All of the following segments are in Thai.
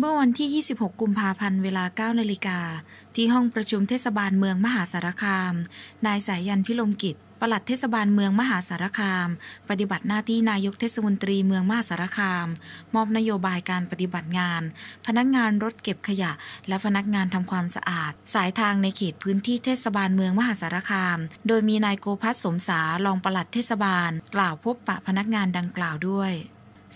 เมื่อวันที่ 26 กุมภาพันธ์ เวลา 9 นาฬิกา ที่ห้องประชุมเทศบาลเมืองมหาสารคาม นายสายยันพิลมกิจ ปลัดเทศบาลเมืองมหาสารคาม ปฏิบัติหน้าที่นายกเทศมนตรีเมืองมหาสารคาม มอบนโยบายการปฏิบัติงาน พนักงานรถเก็บขยะ และพนักงานทำความสะอาด สายทางในเขตพื้นที่เทศบาลเมืองมหาสารคาม โดยมีนายโกพัฒสมสา รองปลัดเทศบาล กล่าวพบปะพนักงานดังกล่าวด้วย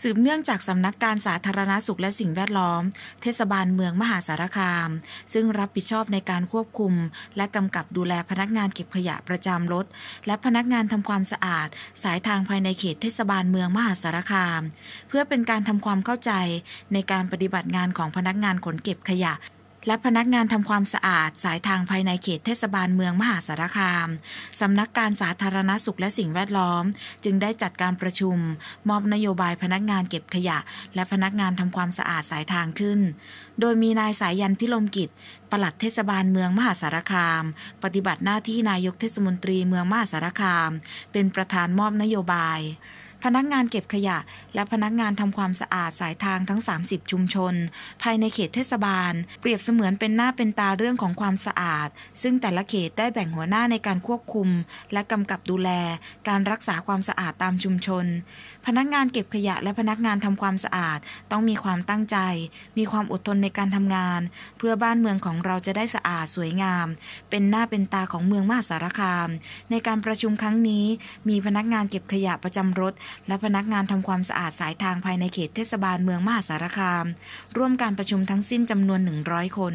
สืบเนื่องจากสำนักการสาธารณาสุขและสิ่งแวดล้อม เทศบาลเมืองมหาสารคาม ซึ่งรับผิดชอบในการควบคุม และ กำกับดูแลพนักงานเก็บขยะประจำรถและพนักงานทำความสะอาด สายทางภายในเขตเทศบาลเมืองมหาสารคามเพื่อเป็นการทำความเข้าใจ ในการปฏิบัติงานของพนักงาน ขนเก็บขยะและพนักงานทำความสะอาด สายทางภายในเขตเทศบาลเมืองมหาสารคาม สำนักการสาธารณสุขและสิ่งแวดล้อม จึงได้จัดการประชุม มอบนโยบายพนักงานเก็บขยะ และพนักงานทำความสะอาดสายทางขึ้น โดยมีนายสายยันพิลมกิจ ปลัดเทศบาลเมืองมหาสารคาม ปฏิบัติหน้าที่นายกเทศมนตรีเมืองมหาสารคาม เป็นประธานมอบนโยบายพนักงานเก็บขยะและพนักงานทำความสะอาดสายทางทั้ง 30 ชุมชน ภายในเขตเทศบาลเปรียบเสมือนเป็นหน้าเป็นตาเรื่องของความสะอาด ซึ่งแต่ละเขตได้แบ่งหัวหน้าในการควบคุม และกำกับดูแลการรักษาความสะอาดตามชุมชน พนักงานเก็บขยะและพนักงานทำความสะอาด ต้องมีความตั้งใจ มีความอดทนในการทำงาน เพื่อบ้านเมืองของเราจะได้สะอาดสวยงาม เป็นหน้าเป็นตาของเมืองมหาสารคาม ในการประชุมครั้งนี้ มีพนักงานเก็บขยะประจำรถและพนักงานทำความสะอาดสายทางภายในเขตเทศบาลเมืองมหาสารคาม ร่วมการประชุมทั้งสิ้นจำนวน 100 คน